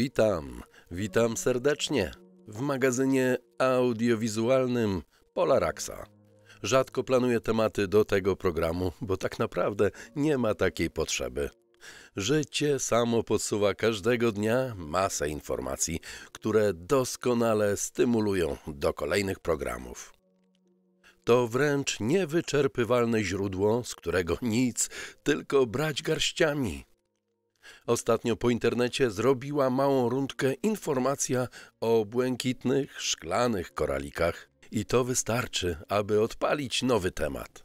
Witam, witam serdecznie w magazynie audiowizualnym Polaraxa. Rzadko planuję tematy do tego programu, bo tak naprawdę nie ma takiej potrzeby. Życie samo podsuwa każdego dnia masę informacji, które doskonale stymulują do kolejnych programów. To wręcz niewyczerpywalne źródło, z którego nic, tylko brać garściami – Ostatnio po internecie zrobiła małą rundkę informacja o błękitnych, szklanych koralikach i to wystarczy, aby odpalić nowy temat.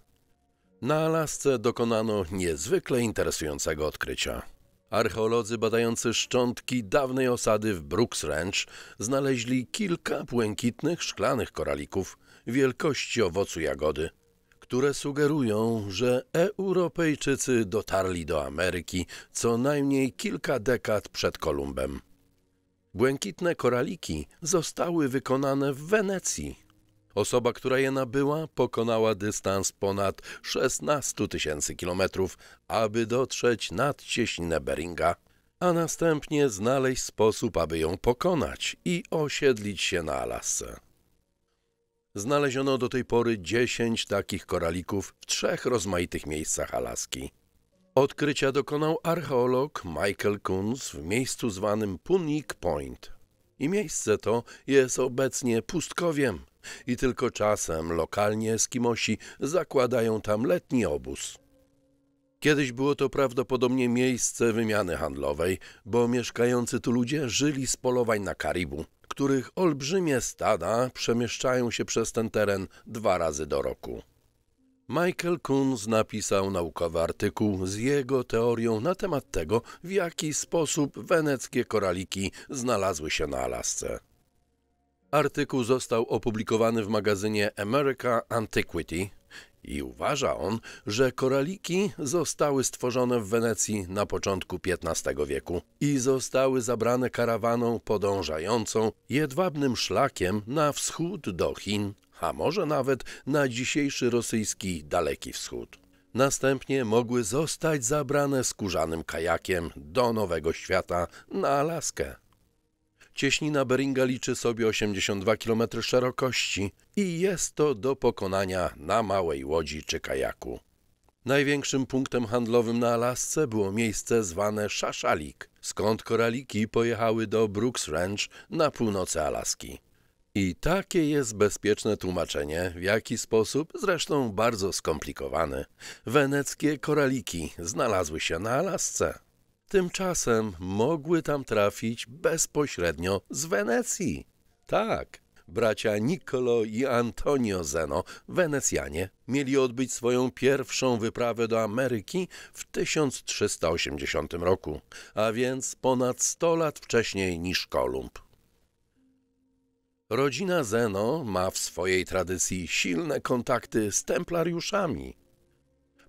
Na Alasce dokonano niezwykle interesującego odkrycia. Archeolodzy badający szczątki dawnej osady w Brooks Ranch znaleźli kilka błękitnych, szklanych koralików wielkości owocu jagody – które sugerują, że Europejczycy dotarli do Ameryki co najmniej kilka dekad przed Kolumbem. Błękitne koraliki zostały wykonane w Wenecji. Osoba, która je nabyła, pokonała dystans ponad 16 tysięcy kilometrów, aby dotrzeć nad cieśninę Beringa, a następnie znaleźć sposób, aby ją pokonać i osiedlić się na Alasce. Znaleziono do tej pory 10 takich koralików w trzech rozmaitych miejscach Alaski. Odkrycia dokonał archeolog Michael Kunz w miejscu zwanym Punik Point. I miejsce to jest obecnie pustkowiem i tylko czasem lokalnie Eskimosi zakładają tam letni obóz. Kiedyś było to prawdopodobnie miejsce wymiany handlowej, bo mieszkający tu ludzie żyli z polowań na Karibu których olbrzymie stada przemieszczają się przez ten teren dwa razy do roku. Michael Kunz napisał naukowy artykuł z jego teorią na temat tego, w jaki sposób weneckie koraliki znalazły się na Alasce. Artykuł został opublikowany w magazynie America Antiquity, i uważa on, że koraliki zostały stworzone w Wenecji na początku XV wieku i zostały zabrane karawaną podążającą jedwabnym szlakiem na wschód do Chin, a może nawet na dzisiejszy rosyjski Daleki Wschód. Następnie mogły zostać zabrane skórzanym kajakiem do Nowego Świata na Alaskę. Cieśnina Beringa liczy sobie 82 km szerokości i jest to do pokonania na małej łodzi czy kajaku. Największym punktem handlowym na Alasce było miejsce zwane Szaszalik, skąd koraliki pojechały do Brooks Ranch na północy Alaski. I takie jest bezpieczne tłumaczenie, w jaki sposób, zresztą bardzo skomplikowane, weneckie koraliki znalazły się na Alasce. Tymczasem mogły tam trafić bezpośrednio z Wenecji. Tak, bracia Niccolo i Antonio Zeno, Wenecjanie, mieli odbyć swoją pierwszą wyprawę do Ameryki w 1380 roku, a więc ponad 100 lat wcześniej niż Kolumb. Rodzina Zeno ma w swojej tradycji silne kontakty z templariuszami.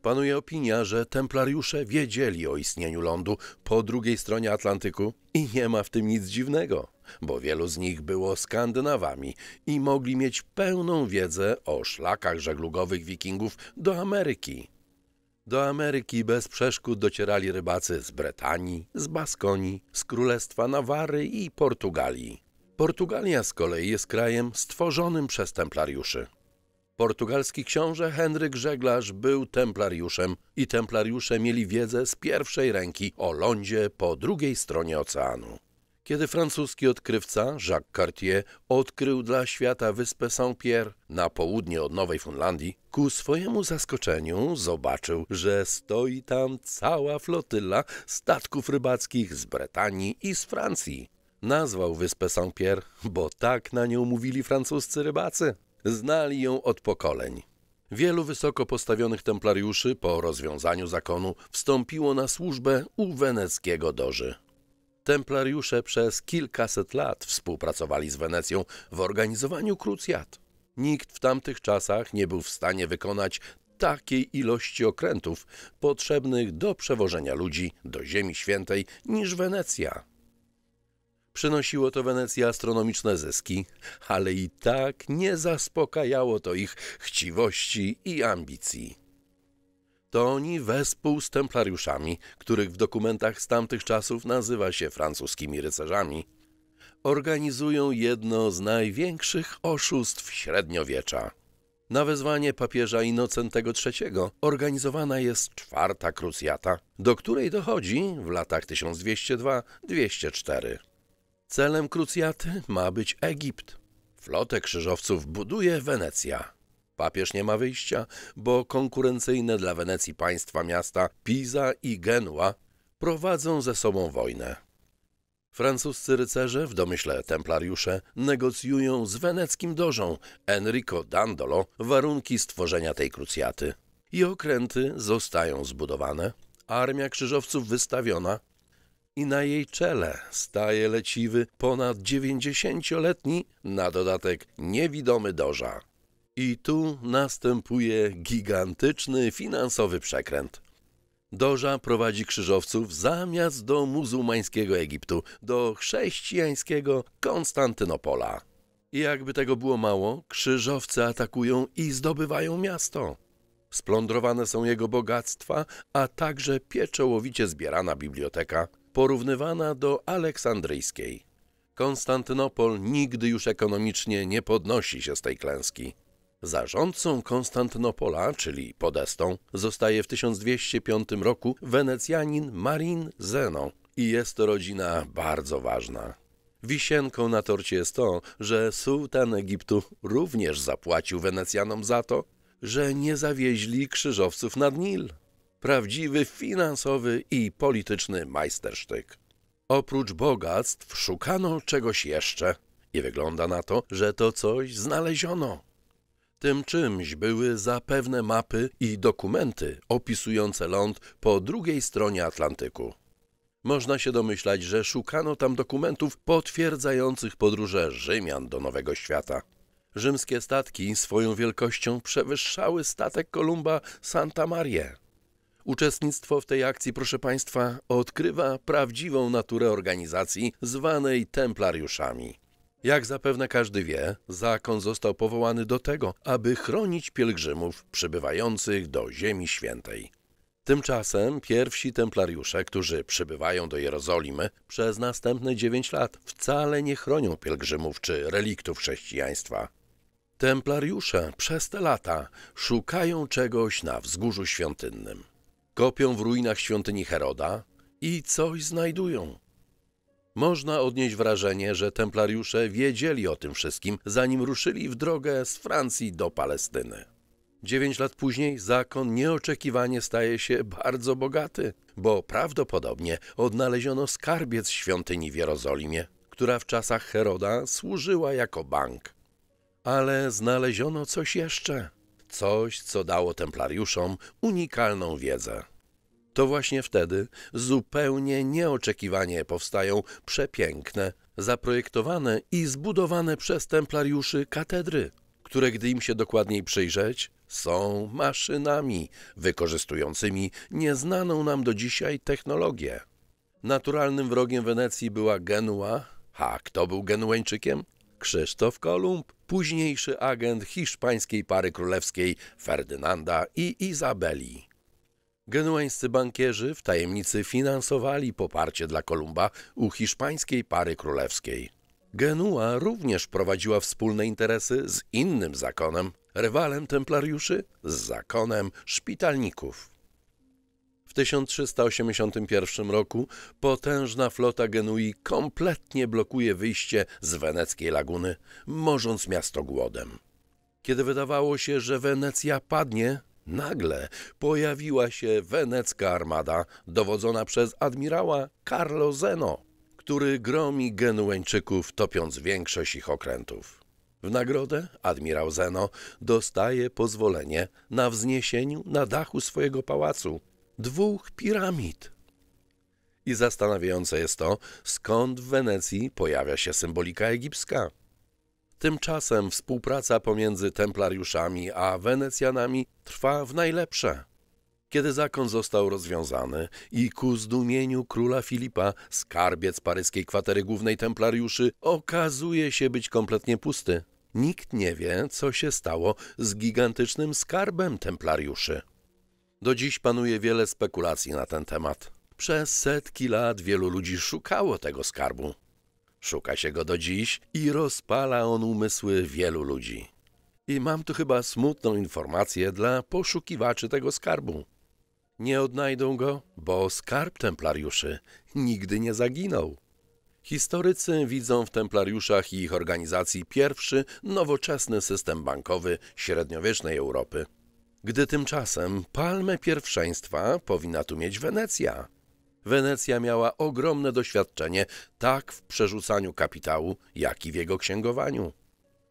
Panuje opinia, że templariusze wiedzieli o istnieniu lądu po drugiej stronie Atlantyku i nie ma w tym nic dziwnego, bo wielu z nich było Skandynawami i mogli mieć pełną wiedzę o szlakach żeglugowych Wikingów do Ameryki. Do Ameryki bez przeszkód docierali rybacy z Bretanii, z Baskonii, z Królestwa Nawary i Portugalii. Portugalia z kolei jest krajem stworzonym przez templariuszy. Portugalski książę Henryk Żeglarz był templariuszem i templariusze mieli wiedzę z pierwszej ręki o lądzie po drugiej stronie oceanu. Kiedy francuski odkrywca Jacques Cartier odkrył dla świata wyspę Saint-Pierre na południe od Nowej Fundlandii, ku swojemu zaskoczeniu zobaczył, że stoi tam cała flotyla statków rybackich z Bretanii i z Francji. Nazwał wyspę Saint-Pierre, bo tak na nią mówili francuscy rybacy znali ją od pokoleń. Wielu wysoko postawionych templariuszy po rozwiązaniu zakonu wstąpiło na służbę u weneckiego doży. Templariusze przez kilkaset lat współpracowali z Wenecją w organizowaniu krucjat. Nikt w tamtych czasach nie był w stanie wykonać takiej ilości okrętów potrzebnych do przewożenia ludzi do Ziemi Świętej niż Wenecja. Przynosiło to Wenecji astronomiczne zyski, ale i tak nie zaspokajało to ich chciwości i ambicji. To oni wespół z templariuszami, których w dokumentach z tamtych czasów nazywa się francuskimi rycerzami, organizują jedno z największych oszustw średniowiecza. Na wezwanie papieża Innocentego III organizowana jest czwarta krucjata, do której dochodzi w latach 1202-204. Celem krucjaty ma być Egipt. Flotę krzyżowców buduje Wenecja. Papież nie ma wyjścia, bo konkurencyjne dla Wenecji państwa miasta Pisa i Genua prowadzą ze sobą wojnę. Francuscy rycerze, w domyśle templariusze, negocjują z weneckim dożą Enrico Dandolo warunki stworzenia tej krucjaty. I okręty zostają zbudowane, armia krzyżowców wystawiona, i na jej czele staje leciwy ponad 90-letni, na dodatek niewidomy doża. I tu następuje gigantyczny finansowy przekręt. Doża prowadzi krzyżowców zamiast do muzułmańskiego Egiptu, do chrześcijańskiego Konstantynopola. I jakby tego było mało, krzyżowcy atakują i zdobywają miasto. Splądrowane są jego bogactwa, a także pieczołowicie zbierana biblioteka – porównywana do aleksandryjskiej. Konstantynopol nigdy już ekonomicznie nie podnosi się z tej klęski. Zarządcą Konstantynopola, czyli podestą, zostaje w 1205 roku Wenecjanin Marin Zeno i jest to rodzina bardzo ważna. Wisienką na torcie jest to, że sułtan Egiptu również zapłacił Wenecjanom za to, że nie zawieźli krzyżowców nad Nil. Prawdziwy finansowy i polityczny majstersztyk. Oprócz bogactw szukano czegoś jeszcze i wygląda na to, że to coś znaleziono. Tym czymś były zapewne mapy i dokumenty opisujące ląd po drugiej stronie Atlantyku. Można się domyślać, że szukano tam dokumentów potwierdzających podróże Rzymian do Nowego Świata. Rzymskie statki swoją wielkością przewyższały statek Kolumba Santa Maria. Uczestnictwo w tej akcji, proszę Państwa, odkrywa prawdziwą naturę organizacji zwanej Templariuszami. Jak zapewne każdy wie, zakon został powołany do tego, aby chronić pielgrzymów przybywających do Ziemi Świętej. Tymczasem pierwsi templariusze, którzy przybywają do Jerozolimy, przez następne dziewięć lat wcale nie chronią pielgrzymów czy reliktów chrześcijaństwa. Templariusze przez te lata szukają czegoś na wzgórzu świątynnym kopią w ruinach świątyni Heroda i coś znajdują. Można odnieść wrażenie, że templariusze wiedzieli o tym wszystkim, zanim ruszyli w drogę z Francji do Palestyny. Dziewięć lat później zakon nieoczekiwanie staje się bardzo bogaty, bo prawdopodobnie odnaleziono skarbiec świątyni w Jerozolimie, która w czasach Heroda służyła jako bank. Ale znaleziono coś jeszcze – Coś, co dało templariuszom unikalną wiedzę. To właśnie wtedy zupełnie nieoczekiwanie powstają przepiękne, zaprojektowane i zbudowane przez templariuszy katedry, które gdy im się dokładniej przyjrzeć, są maszynami wykorzystującymi nieznaną nam do dzisiaj technologię. Naturalnym wrogiem Wenecji była Genua, a kto był Genueńczykiem? Krzysztof Kolumb, późniejszy agent hiszpańskiej pary królewskiej Ferdynanda i Izabeli. Genueńscy bankierzy w tajemnicy finansowali poparcie dla Kolumba u hiszpańskiej pary królewskiej. Genua również prowadziła wspólne interesy z innym zakonem, rywalem templariuszy z zakonem szpitalników. W 1381 roku potężna flota Genui kompletnie blokuje wyjście z weneckiej laguny, morząc miasto głodem. Kiedy wydawało się, że Wenecja padnie, nagle pojawiła się wenecka armada dowodzona przez admirała Carlo Zeno, który gromi Genueńczyków, topiąc większość ich okrętów. W nagrodę admirał Zeno dostaje pozwolenie na wzniesieniu na dachu swojego pałacu dwóch piramid. I zastanawiające jest to, skąd w Wenecji pojawia się symbolika egipska. Tymczasem współpraca pomiędzy templariuszami a Wenecjanami trwa w najlepsze. Kiedy zakon został rozwiązany i ku zdumieniu króla Filipa skarbiec paryskiej kwatery głównej templariuszy okazuje się być kompletnie pusty. Nikt nie wie, co się stało z gigantycznym skarbem templariuszy. Do dziś panuje wiele spekulacji na ten temat. Przez setki lat wielu ludzi szukało tego skarbu. Szuka się go do dziś i rozpala on umysły wielu ludzi. I mam tu chyba smutną informację dla poszukiwaczy tego skarbu. Nie odnajdą go, bo skarb templariuszy nigdy nie zaginął. Historycy widzą w templariuszach i ich organizacji pierwszy, nowoczesny system bankowy średniowiecznej Europy. Gdy tymczasem palmę pierwszeństwa powinna tu mieć Wenecja. Wenecja miała ogromne doświadczenie tak w przerzucaniu kapitału, jak i w jego księgowaniu.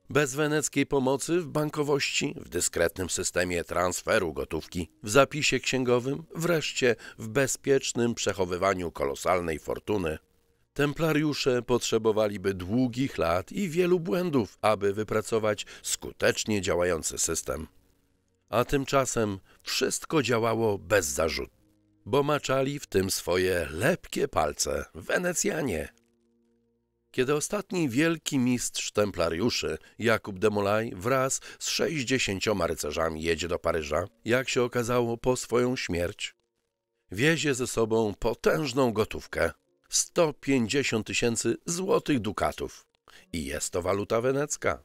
Bez weneckiej pomocy w bankowości, w dyskretnym systemie transferu gotówki, w zapisie księgowym, wreszcie w bezpiecznym przechowywaniu kolosalnej fortuny, templariusze potrzebowaliby długich lat i wielu błędów, aby wypracować skutecznie działający system a tymczasem wszystko działało bez zarzutu, bo maczali w tym swoje lepkie palce Wenecjanie. Kiedy ostatni wielki mistrz templariuszy, Jakub de Molay, wraz z sześćdziesięcioma rycerzami jedzie do Paryża, jak się okazało po swoją śmierć, wiezie ze sobą potężną gotówkę 150 tysięcy złotych dukatów. I jest to waluta wenecka.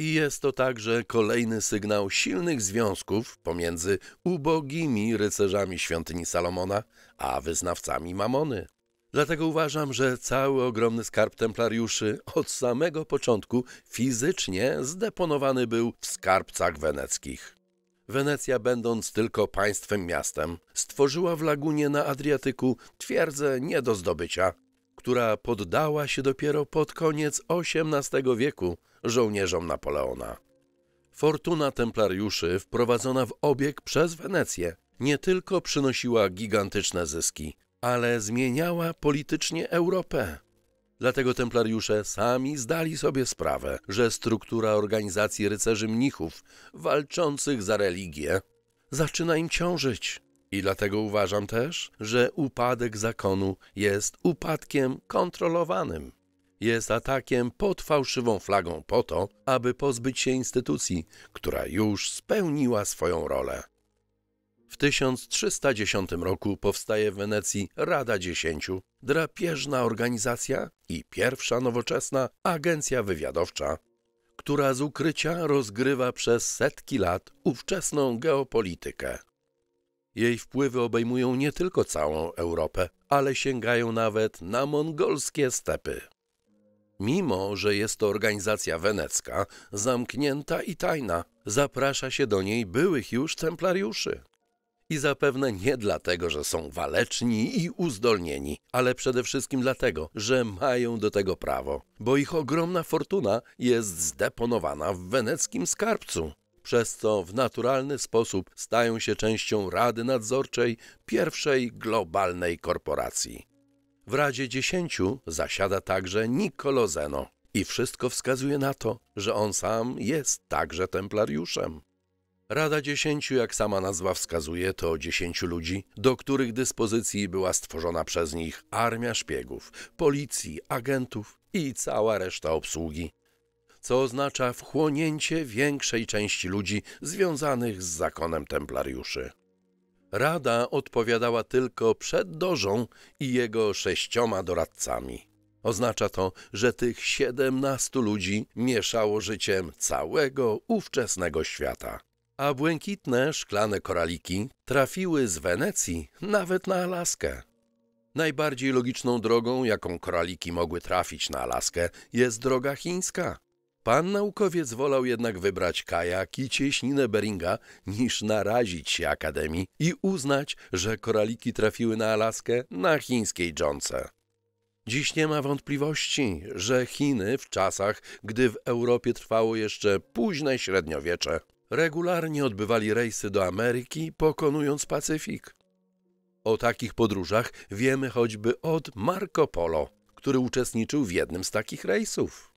I jest to także kolejny sygnał silnych związków pomiędzy ubogimi rycerzami świątyni Salomona a wyznawcami Mamony. Dlatego uważam, że cały ogromny skarb templariuszy od samego początku fizycznie zdeponowany był w skarbcach weneckich. Wenecja, będąc tylko państwem miastem, stworzyła w lagunie na Adriatyku twierdzę nie do zdobycia, która poddała się dopiero pod koniec XVIII wieku żołnierzom Napoleona. Fortuna templariuszy wprowadzona w obieg przez Wenecję nie tylko przynosiła gigantyczne zyski, ale zmieniała politycznie Europę. Dlatego templariusze sami zdali sobie sprawę, że struktura organizacji rycerzy mnichów walczących za religię zaczyna im ciążyć. I dlatego uważam też, że upadek zakonu jest upadkiem kontrolowanym. Jest atakiem pod fałszywą flagą po to, aby pozbyć się instytucji, która już spełniła swoją rolę. W 1310 roku powstaje w Wenecji Rada Dziesięciu, drapieżna organizacja i pierwsza nowoczesna agencja wywiadowcza, która z ukrycia rozgrywa przez setki lat ówczesną geopolitykę. Jej wpływy obejmują nie tylko całą Europę, ale sięgają nawet na mongolskie stepy. Mimo, że jest to organizacja wenecka, zamknięta i tajna, zaprasza się do niej byłych już templariuszy. I zapewne nie dlatego, że są waleczni i uzdolnieni, ale przede wszystkim dlatego, że mają do tego prawo, bo ich ogromna fortuna jest zdeponowana w weneckim skarbcu przez co w naturalny sposób stają się częścią Rady Nadzorczej pierwszej globalnej korporacji. W Radzie 10 zasiada także Niccolo Zeno i wszystko wskazuje na to, że on sam jest także templariuszem. Rada Dziesięciu, jak sama nazwa wskazuje, to dziesięciu ludzi, do których dyspozycji była stworzona przez nich armia szpiegów, policji, agentów i cała reszta obsługi, co oznacza wchłonięcie większej części ludzi związanych z zakonem templariuszy. Rada odpowiadała tylko przed Dożą i jego sześcioma doradcami. Oznacza to, że tych siedemnastu ludzi mieszało życiem całego ówczesnego świata. A błękitne, szklane koraliki trafiły z Wenecji nawet na Alaskę. Najbardziej logiczną drogą, jaką koraliki mogły trafić na Alaskę, jest droga chińska. Pan naukowiec wolał jednak wybrać kajak i cieśninę Beringa niż narazić się Akademii i uznać, że koraliki trafiły na Alaskę na chińskiej dżonce. Dziś nie ma wątpliwości, że Chiny w czasach, gdy w Europie trwało jeszcze późne średniowiecze, regularnie odbywali rejsy do Ameryki, pokonując Pacyfik. O takich podróżach wiemy choćby od Marco Polo, który uczestniczył w jednym z takich rejsów.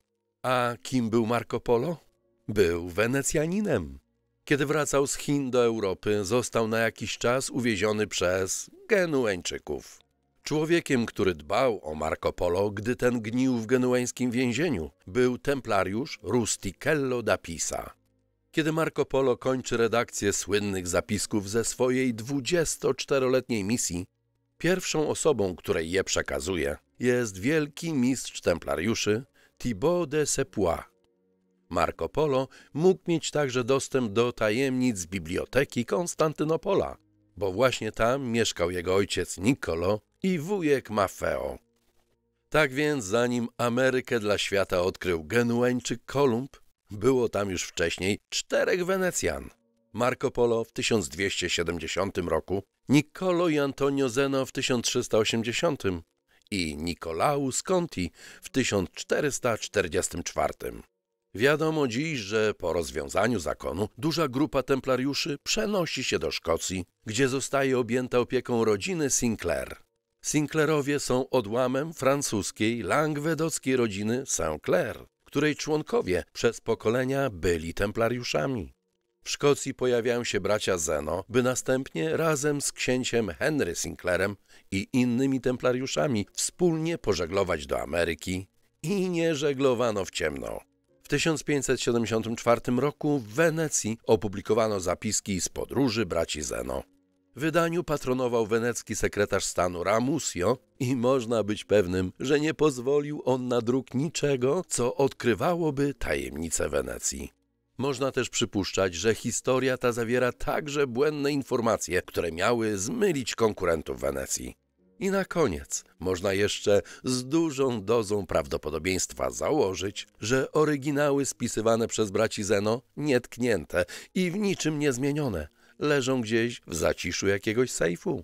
A kim był Marco Polo? Był Wenecjaninem. Kiedy wracał z Chin do Europy, został na jakiś czas uwieziony przez Genueńczyków. Człowiekiem, który dbał o Marco Polo, gdy ten gnił w genueńskim więzieniu, był templariusz Rusticello da Pisa. Kiedy Marco Polo kończy redakcję słynnych zapisków ze swojej 24-letniej misji, pierwszą osobą, której je przekazuje, jest wielki mistrz templariuszy Thibaut de Sepois. Marco Polo mógł mieć także dostęp do tajemnic biblioteki Konstantynopola, bo właśnie tam mieszkał jego ojciec Niccolo i wujek Maffeo. Tak więc, zanim Amerykę dla świata odkrył Genueńczyk Kolumb, było tam już wcześniej czterech Wenecjan. Marco Polo w 1270 roku, Niccolo i Antonio Zeno w 1380, i Nicolaus Conti w 1444. Wiadomo dziś, że po rozwiązaniu zakonu duża grupa templariuszy przenosi się do Szkocji, gdzie zostaje objęta opieką rodziny Sinclair. Sinclairowie są odłamem francuskiej, langwedockiej rodziny Saint-Clair, której członkowie przez pokolenia byli templariuszami. W Szkocji pojawiają się bracia Zeno, by następnie razem z księciem Henry Sinclairem i innymi templariuszami wspólnie pożeglować do Ameryki i nie żeglowano w ciemno. W 1574 roku w Wenecji opublikowano zapiski z podróży braci Zeno. Wydaniu patronował wenecki sekretarz stanu Ramusio i można być pewnym, że nie pozwolił on na druk niczego, co odkrywałoby tajemnice Wenecji. Można też przypuszczać, że historia ta zawiera także błędne informacje, które miały zmylić konkurentów Wenecji. I na koniec można jeszcze z dużą dozą prawdopodobieństwa założyć, że oryginały spisywane przez braci Zeno, nietknięte i w niczym niezmienione, leżą gdzieś w zaciszu jakiegoś sejfu.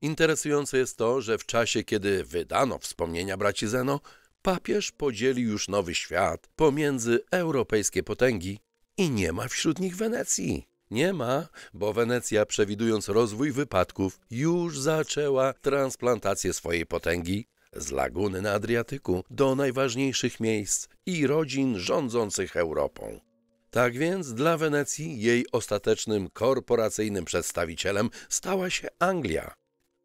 Interesujące jest to, że w czasie, kiedy wydano wspomnienia braci Zeno, papież podzielił już nowy świat pomiędzy europejskie potęgi i nie ma wśród nich Wenecji. Nie ma, bo Wenecja, przewidując rozwój wypadków, już zaczęła transplantację swojej potęgi z laguny na Adriatyku do najważniejszych miejsc i rodzin rządzących Europą. Tak więc dla Wenecji jej ostatecznym korporacyjnym przedstawicielem stała się Anglia,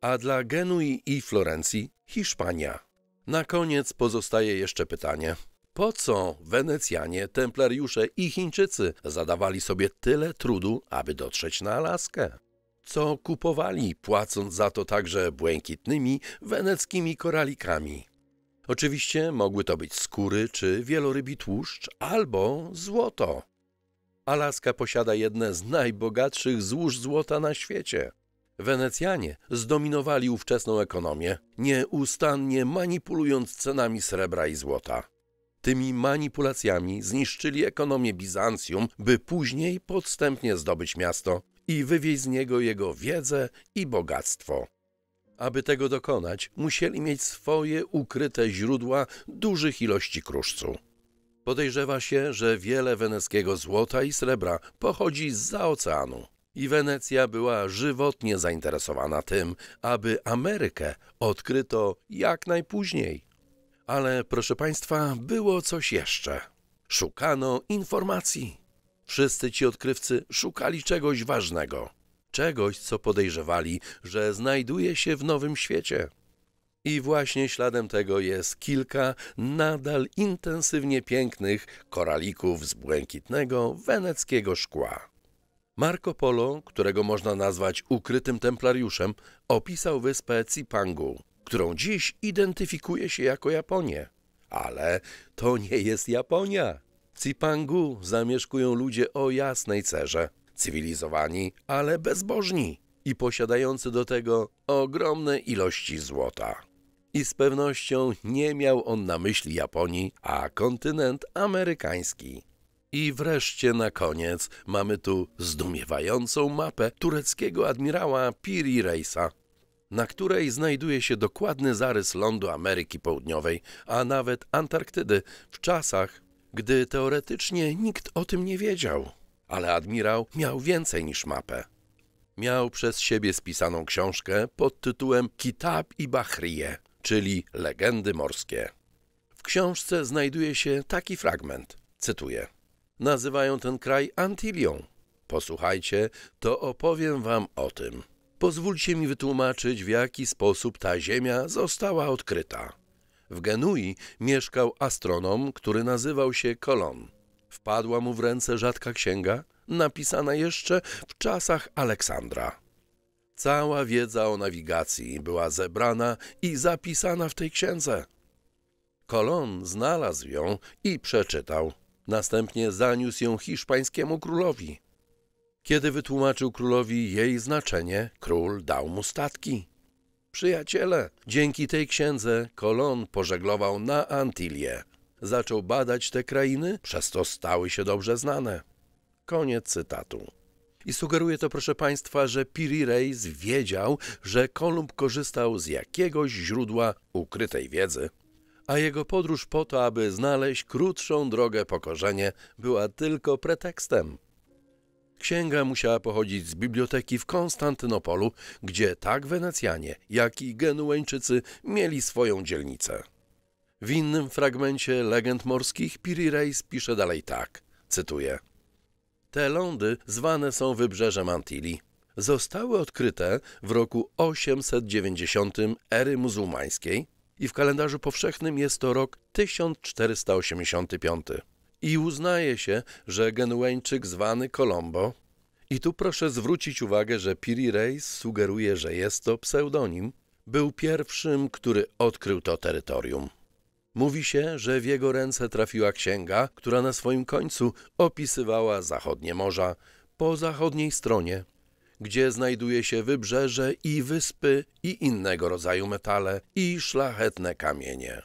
a dla Genui i Florencji Hiszpania. Na koniec pozostaje jeszcze pytanie, po co Wenecjanie, Templariusze i Chińczycy zadawali sobie tyle trudu, aby dotrzeć na Alaskę? Co kupowali, płacąc za to także błękitnymi, weneckimi koralikami? Oczywiście mogły to być skóry czy wielorybi tłuszcz albo złoto. Alaska posiada jedne z najbogatszych złóż złota na świecie. Wenecjanie zdominowali ówczesną ekonomię, nieustannie manipulując cenami srebra i złota tymi manipulacjami zniszczyli ekonomię Bizancjum, by później podstępnie zdobyć miasto i wywieźć z niego jego wiedzę i bogactwo. Aby tego dokonać, musieli mieć swoje ukryte źródła dużych ilości kruszcu. Podejrzewa się, że wiele weneckiego złota i srebra pochodzi zza oceanu i Wenecja była żywotnie zainteresowana tym, aby Amerykę odkryto jak najpóźniej. Ale proszę Państwa, było coś jeszcze. Szukano informacji. Wszyscy ci odkrywcy szukali czegoś ważnego, czegoś, co podejrzewali, że znajduje się w nowym świecie. I właśnie śladem tego jest kilka nadal intensywnie pięknych koralików z błękitnego weneckiego szkła. Marco Polo, którego można nazwać ukrytym templariuszem, opisał wyspę Cipangu którą dziś identyfikuje się jako Japonię. Ale to nie jest Japonia. Cipangu zamieszkują ludzie o jasnej cerze, cywilizowani, ale bezbożni i posiadający do tego ogromne ilości złota. I z pewnością nie miał on na myśli Japonii, a kontynent amerykański. I wreszcie na koniec mamy tu zdumiewającą mapę tureckiego admirała Piri Reisa, na której znajduje się dokładny zarys lądu Ameryki Południowej, a nawet Antarktydy w czasach, gdy teoretycznie nikt o tym nie wiedział. Ale admirał miał więcej niż mapę. Miał przez siebie spisaną książkę pod tytułem Kitab i Bahriye, czyli Legendy Morskie. W książce znajduje się taki fragment, cytuję. Nazywają ten kraj Antilią. Posłuchajcie, to opowiem wam o tym. Pozwólcie mi wytłumaczyć, w jaki sposób ta Ziemia została odkryta. W Genui mieszkał astronom, który nazywał się Kolon. Wpadła mu w ręce rzadka księga, napisana jeszcze w czasach Aleksandra. Cała wiedza o nawigacji była zebrana i zapisana w tej księdze. Kolon znalazł ją i przeczytał. Następnie zaniósł ją hiszpańskiemu królowi. Kiedy wytłumaczył królowi jej znaczenie, król dał mu statki. Przyjaciele, dzięki tej księdze Kolon pożeglował na Antilie. Zaczął badać te krainy, przez to stały się dobrze znane. Koniec cytatu. I sugeruje to, proszę Państwa, że Piri Reis wiedział, że Kolumb korzystał z jakiegoś źródła ukrytej wiedzy, a jego podróż po to, aby znaleźć krótszą drogę pokorzenie, była tylko pretekstem. Księga musiała pochodzić z biblioteki w Konstantynopolu, gdzie tak Wenecjanie, jak i Genueńczycy mieli swoją dzielnicę. W innym fragmencie Legend Morskich Piri Reis pisze dalej tak, cytuję. Te lądy zwane są wybrzeżem Antilii. Zostały odkryte w roku 890 ery muzułmańskiej i w kalendarzu powszechnym jest to rok 1485 i uznaje się, że genueńczyk zwany Colombo i tu proszę zwrócić uwagę, że Piri Reis sugeruje, że jest to pseudonim. Był pierwszym, który odkrył to terytorium. Mówi się, że w jego ręce trafiła księga, która na swoim końcu opisywała zachodnie morza po zachodniej stronie, gdzie znajduje się wybrzeże i wyspy i innego rodzaju metale i szlachetne kamienie.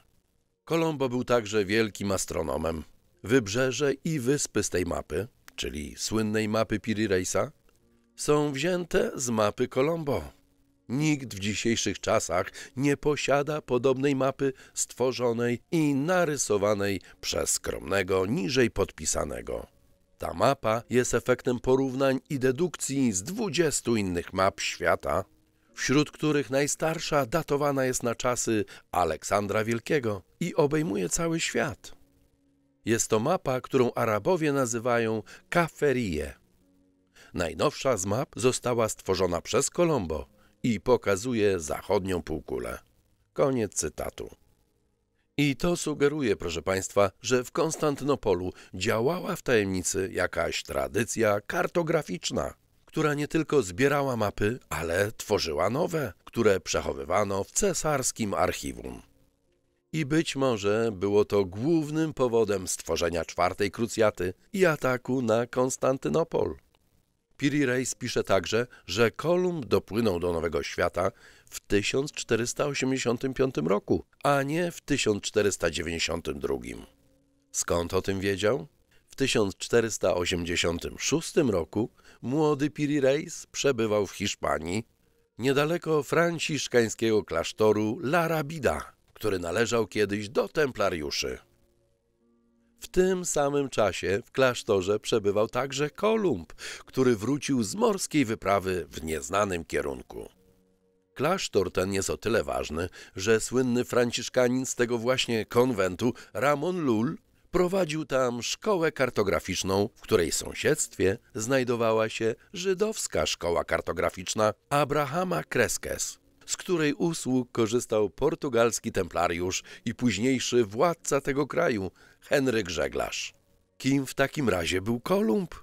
Kolombo był także wielkim astronomem. Wybrzeże i wyspy z tej mapy, czyli słynnej mapy Piri Reisa, są wzięte z mapy Colombo. Nikt w dzisiejszych czasach nie posiada podobnej mapy stworzonej i narysowanej przez skromnego niżej podpisanego. Ta mapa jest efektem porównań i dedukcji z 20 innych map świata, wśród których najstarsza datowana jest na czasy Aleksandra Wielkiego i obejmuje cały świat. Jest to mapa, którą Arabowie nazywają Kaferie. Najnowsza z map została stworzona przez Kolombo i pokazuje zachodnią półkulę. Koniec cytatu. I to sugeruje, proszę Państwa, że w Konstantynopolu działała w tajemnicy jakaś tradycja kartograficzna, która nie tylko zbierała mapy, ale tworzyła nowe, które przechowywano w cesarskim archiwum. I być może było to głównym powodem stworzenia czwartej krucjaty i ataku na Konstantynopol. Piri Reis pisze także, że Kolumb dopłynął do Nowego Świata w 1485 roku, a nie w 1492. Skąd o tym wiedział? W 1486 roku młody Piri Reis przebywał w Hiszpanii, niedaleko franciszkańskiego klasztoru La Rabida który należał kiedyś do templariuszy. W tym samym czasie w klasztorze przebywał także Kolumb, który wrócił z morskiej wyprawy w nieznanym kierunku. Klasztor ten jest o tyle ważny, że słynny franciszkanin z tego właśnie konwentu, Ramon Lul, prowadził tam szkołę kartograficzną, w której sąsiedztwie znajdowała się żydowska szkoła kartograficzna Abrahama Kreskes z której usług korzystał portugalski templariusz i późniejszy władca tego kraju, Henryk Żeglarz. Kim w takim razie był Kolumb?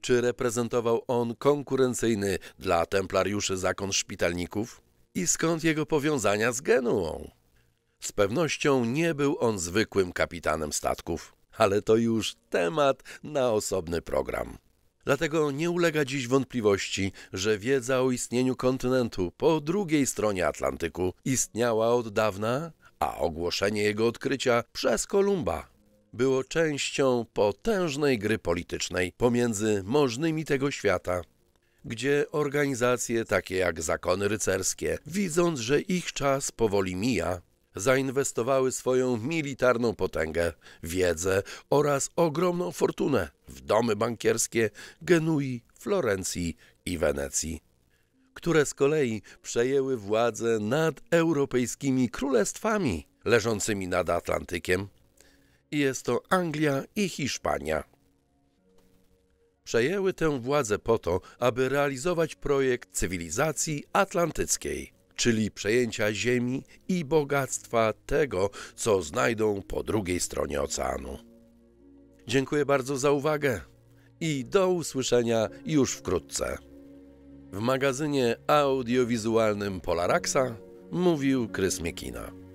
Czy reprezentował on konkurencyjny dla templariuszy zakon szpitalników? I skąd jego powiązania z Genuą? Z pewnością nie był on zwykłym kapitanem statków, ale to już temat na osobny program. Dlatego nie ulega dziś wątpliwości, że wiedza o istnieniu kontynentu po drugiej stronie Atlantyku istniała od dawna, a ogłoszenie jego odkrycia przez Kolumba było częścią potężnej gry politycznej pomiędzy możnymi tego świata, gdzie organizacje takie jak zakony rycerskie, widząc, że ich czas powoli mija, zainwestowały swoją militarną potęgę, wiedzę oraz ogromną fortunę w domy bankierskie Genui, Florencji i Wenecji, które z kolei przejęły władzę nad europejskimi królestwami leżącymi nad Atlantykiem. Jest to Anglia i Hiszpania. Przejęły tę władzę po to, aby realizować projekt cywilizacji atlantyckiej – czyli przejęcia ziemi i bogactwa tego, co znajdą po drugiej stronie oceanu. Dziękuję bardzo za uwagę i do usłyszenia już wkrótce. W magazynie audiowizualnym Polaraxa mówił Krys Miekina.